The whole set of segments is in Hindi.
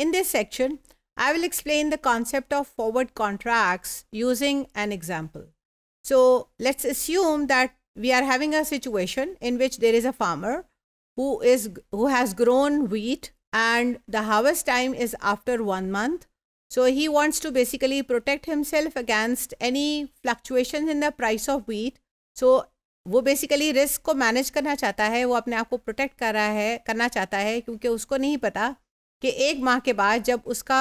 In this section, I will explain the concept of forward contracts using an example. So let's assume that we are having a situation in which there is a farmer who is who has grown wheat and the harvest time is after one month. So he wants to basically protect himself against any fluctuations in the price of wheat. So वो बेसिकली रिस्क को मैनेज करना चाहता है वो अपने आप को प्रोटेक्ट कर रहा है करना चाहता है क्योंकि उसको नहीं पता कि एक माह के बाद जब उसका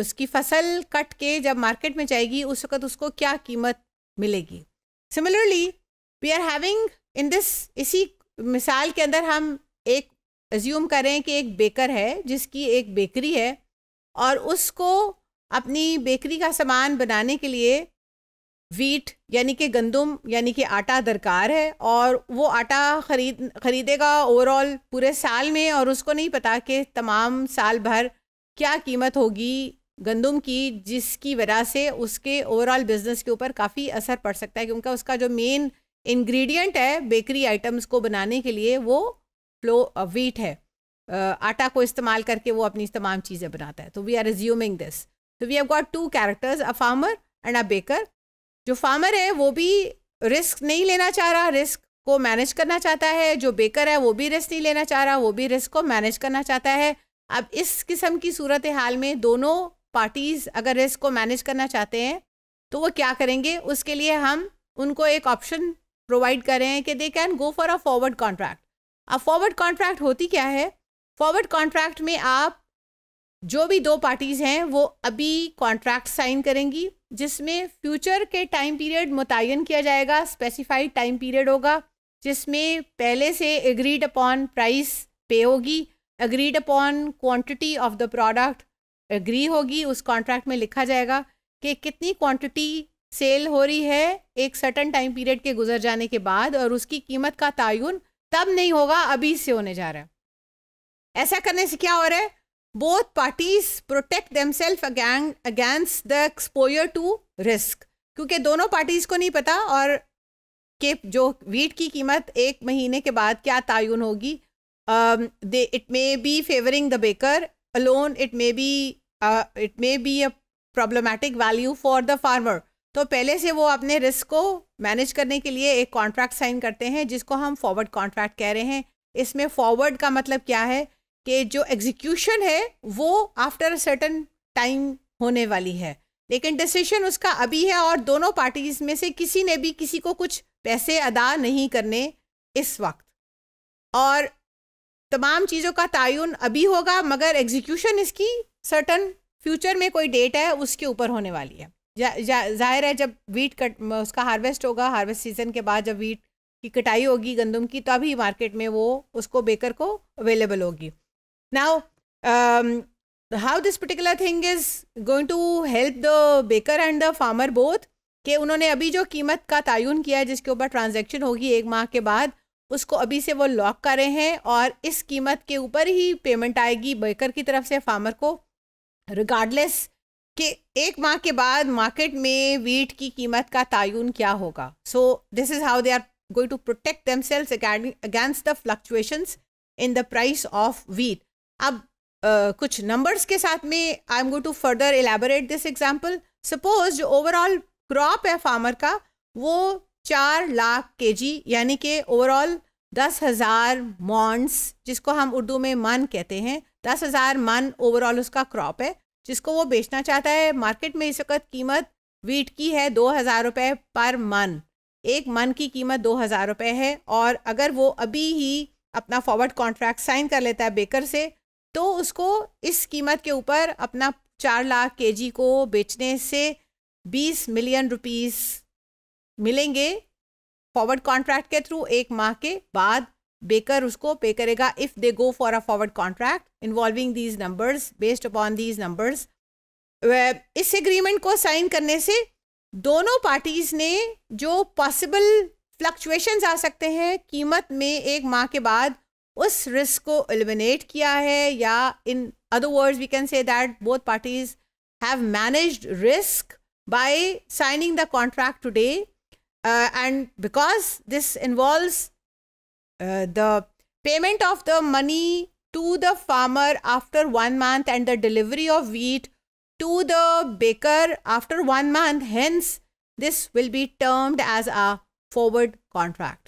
उसकी फसल कट के जब मार्केट में जाएगी उस वक्त उसको क्या कीमत मिलेगी similarly we are having in this इसी मिसाल के अंदर हम एक एज्यूम करें कि एक बेकर है जिसकी एक बेकरी है और उसको अपनी बेकरी का सामान बनाने के लिए वीट यानी कि गंदम यानी कि आटा दरकार है और वो आटा खरीद खरीदेगा ओवरऑल पूरे साल में और उसको नहीं पता कि तमाम साल भर क्या कीमत होगी गंदम की जिसकी वजह से उसके ओवरऑल बिज़नेस के ऊपर काफ़ी असर पड़ सकता है क्योंकि उसका जो मेन इंग्रेडिएंट है बेकरी आइटम्स को बनाने के लिए वो फ्लो वीट है आटा को इस्तेमाल करके वो अपनी तमाम चीज़ें बनाता है तो वी आर रिज्यूमिंग दिस तो we have got two characters a farmer and a baker जो फार्मर है वो भी रिस्क नहीं लेना चाह रहा रिस्क को मैनेज करना चाहता है जो बेकर है वो भी रिस्क नहीं लेना चाह रहा वो भी रिस्क को मैनेज करना चाहता है अब इस किस्म की सूरत हाल में दोनों पार्टीज़ अगर रिस्क को मैनेज करना चाहते हैं तो वो क्या करेंगे उसके लिए हम उनको एक ऑप्शन प्रोवाइड कर रहे हैं कि they can go for a forward contract अब फॉरवर्ड कॉन्ट्रैक्ट होती क्या है फॉरवर्ड कॉन्ट्रैक्ट में आप जो भी दो पार्टीज़ हैं वो अभी कॉन्ट्रैक्ट साइन करेंगी जिसमें फ्यूचर के टाइम पीरियड मुतन किया जाएगा स्पेसिफाइड टाइम पीरियड होगा जिसमें पहले से एग्रीड अपॉन प्राइस पे होगी agreed upon quantity of the product agree होगी उस कॉन्ट्रैक्ट में लिखा जाएगा कि कितनी क्वांटिटी सेल हो रही है एक सर्टन टाइम पीरियड के गुजर जाने के बाद और उसकी कीमत का तयन तब नहीं होगा अभी से होने जा रहा है ऐसा करने से क्या हो रहा है both parties protect themselves against against the exposure to risk क्योंकि दोनों पार्टीज को नहीं पता और के जो वीट की कीमत एक महीने के बाद क्या तयन होगी it may be favoring the baker alone it may be uh, it may be a problematic value for the farmer तो पहले से वो अपने रिस्क को मैनेज करने के लिए एक कॉन्ट्रैक्ट साइन करते हैं जिसको हम फॉरवर्ड कॉन्ट्रैक्ट कह रहे हैं इसमें फॉरवर्ड का मतलब क्या है कि जो एग्जीक्यूशन है वो आफ्टर अ सर्टन टाइम होने वाली है लेकिन डिसीशन उसका अभी है और दोनों पार्टीज में से किसी ने भी किसी को कुछ पैसे अदा नहीं करने इस वक्त और तमाम चीज़ों का तयन अभी होगा मगर एग्जीक्यूशन इसकी सर्टन फ्यूचर में कोई डेट है उसके ऊपर होने वाली है जाहिर है जब वीट कट उसका हार्वेस्ट होगा हार्वेस्ट सीजन के बाद जब वीट की कटाई होगी गंदम की तभी मार्केट में वो उसको बेकर को अवेलेबल होगी Now, um, how this particular thing is going to help the baker and the farmer both कि उन्होंने अभी जो कीमत का तयन किया है जिसके ऊपर ट्रांजेक्शन होगी एक माह के बाद उसको अभी से वो लॉक कर रहे हैं और इस कीमत के ऊपर ही पेमेंट आएगी बेकर की तरफ से फार्मर को रिगार्डलेस कि एक माह के बाद मार्केट में वीट की कीमत का तयन क्या होगा so this is how they are going to protect themselves against the fluctuations in the price of wheat अब कुछ नंबर्स के साथ में I am go to further elaborate this example suppose जो ओवरऑल क्रॉप है फार्मर का वो चार लाख के जी यानी कि ओवरऑल दस हज़ार मॉन्स जिसको हम उर्दू में मन कहते हैं दस हज़ार मन ओवरऑल उसका क्रॉप है जिसको वो बेचना चाहता है मार्केट में इस वक्त कीमत वीट की है दो हज़ार रुपये पर मन एक मन की कीमत दो हज़ार रुपये है और अगर वो अभी ही अपना फॉरवर्ड कॉन्ट्रैक्ट साइन कर लेता है बेकर से तो उसको इस कीमत के ऊपर अपना चार लाख के को बेचने से बीस मिलियन रुपीस मिलेंगे फॉरवर्ड कॉन्ट्रैक्ट के थ्रू एक माह के बाद बेकर उसको पे करेगा if they go for a forward contract involving these numbers based upon these numbers इस एग्रीमेंट को साइन करने से दोनों पार्टीज़ ने जो पॉसिबल फ्लक्चुएशंस आ सकते हैं कीमत में एक माह के बाद Us रिस्क को एलिमिनेट किया है या in other words we can say that both parties have managed by signing the contract today uh, and because this involves uh, the payment of the money to the farmer after one month and the delivery of wheat to the baker after one month hence this will be termed as a forward contract